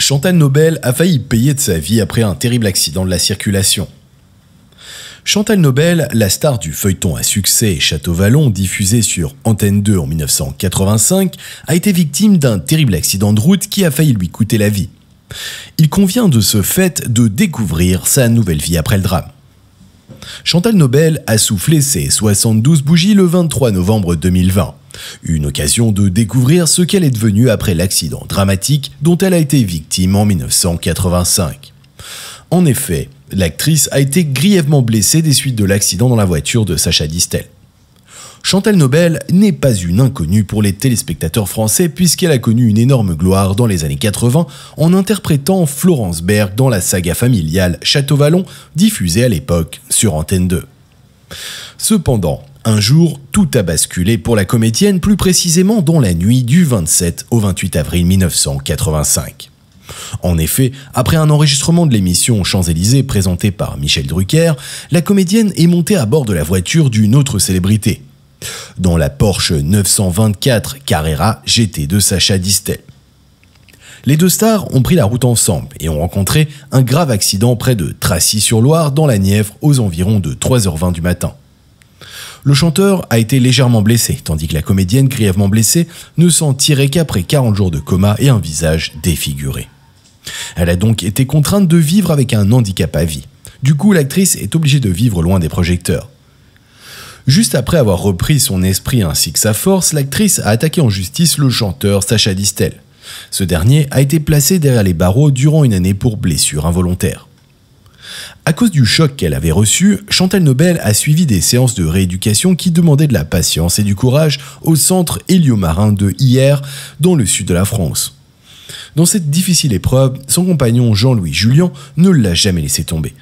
Chantal Nobel a failli payer de sa vie après un terrible accident de la circulation. Chantal Nobel, la star du feuilleton à succès Château Vallon, diffusé sur Antenne 2 en 1985, a été victime d'un terrible accident de route qui a failli lui coûter la vie. Il convient de ce fait de découvrir sa nouvelle vie après le drame. Chantal Nobel a soufflé ses 72 bougies le 23 novembre 2020. Une occasion de découvrir ce qu'elle est devenue après l'accident dramatique dont elle a été victime en 1985. En effet, l'actrice a été grièvement blessée des suites de l'accident dans la voiture de Sacha Distel. Chantal Nobel n'est pas une inconnue pour les téléspectateurs français puisqu'elle a connu une énorme gloire dans les années 80 en interprétant Florence Berg dans la saga familiale Château Vallon diffusée à l'époque sur Antenne 2. Cependant, un jour, tout a basculé pour la comédienne, plus précisément dans la nuit du 27 au 28 avril 1985. En effet, après un enregistrement de l'émission Champs-Élysées présentée par Michel Drucker, la comédienne est montée à bord de la voiture d'une autre célébrité, dans la Porsche 924 Carrera GT de Sacha Distel. Les deux stars ont pris la route ensemble et ont rencontré un grave accident près de Tracy-sur-Loire dans la Nièvre aux environs de 3h20 du matin. Le chanteur a été légèrement blessé, tandis que la comédienne grièvement blessée ne s'en tirait qu'après 40 jours de coma et un visage défiguré. Elle a donc été contrainte de vivre avec un handicap à vie. Du coup, l'actrice est obligée de vivre loin des projecteurs. Juste après avoir repris son esprit ainsi que sa force, l'actrice a attaqué en justice le chanteur Sacha Distel. Ce dernier a été placé derrière les barreaux durant une année pour blessure involontaire. À cause du choc qu'elle avait reçu, Chantal Nobel a suivi des séances de rééducation qui demandaient de la patience et du courage au centre héliomarin de hier, dans le sud de la France. Dans cette difficile épreuve, son compagnon Jean-Louis Julien ne l'a jamais laissé tomber.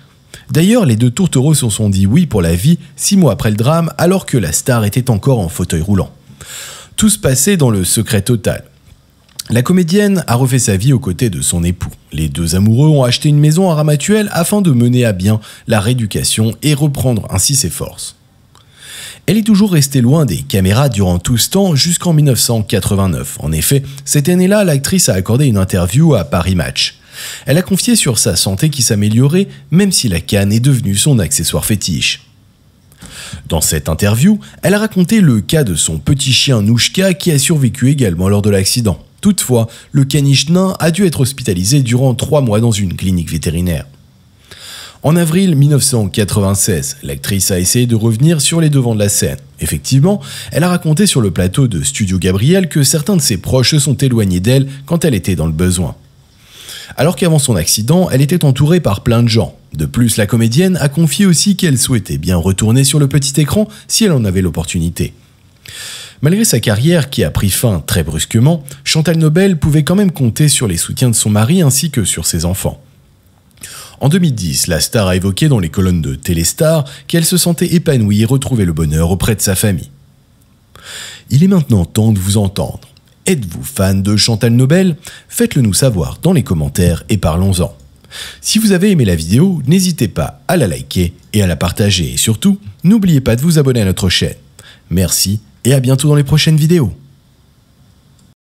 D'ailleurs, les deux tourtereaux se sont dit oui pour la vie six mois après le drame, alors que la star était encore en fauteuil roulant. Tout se passait dans le secret total. La comédienne a refait sa vie aux côtés de son époux. Les deux amoureux ont acheté une maison à Ramatuelle afin de mener à bien la rééducation et reprendre ainsi ses forces. Elle est toujours restée loin des caméras durant tout ce temps jusqu'en 1989. En effet, cette année-là, l'actrice a accordé une interview à Paris Match. Elle a confié sur sa santé qui s'améliorait, même si la canne est devenue son accessoire fétiche. Dans cette interview, elle a raconté le cas de son petit chien Nouchka qui a survécu également lors de l'accident. Toutefois, le caniche nain a dû être hospitalisé durant trois mois dans une clinique vétérinaire. En avril 1996, l'actrice a essayé de revenir sur les devants de la scène. Effectivement, elle a raconté sur le plateau de Studio Gabriel que certains de ses proches se sont éloignés d'elle quand elle était dans le besoin. Alors qu'avant son accident, elle était entourée par plein de gens. De plus, la comédienne a confié aussi qu'elle souhaitait bien retourner sur le petit écran si elle en avait l'opportunité. Malgré sa carrière qui a pris fin très brusquement, Chantal Nobel pouvait quand même compter sur les soutiens de son mari ainsi que sur ses enfants. En 2010, la star a évoqué dans les colonnes de Téléstar qu'elle se sentait épanouie et retrouvait le bonheur auprès de sa famille. Il est maintenant temps de vous entendre. Êtes-vous fan de Chantal Nobel Faites-le nous savoir dans les commentaires et parlons-en. Si vous avez aimé la vidéo, n'hésitez pas à la liker et à la partager et surtout, n'oubliez pas de vous abonner à notre chaîne. Merci et à bientôt dans les prochaines vidéos.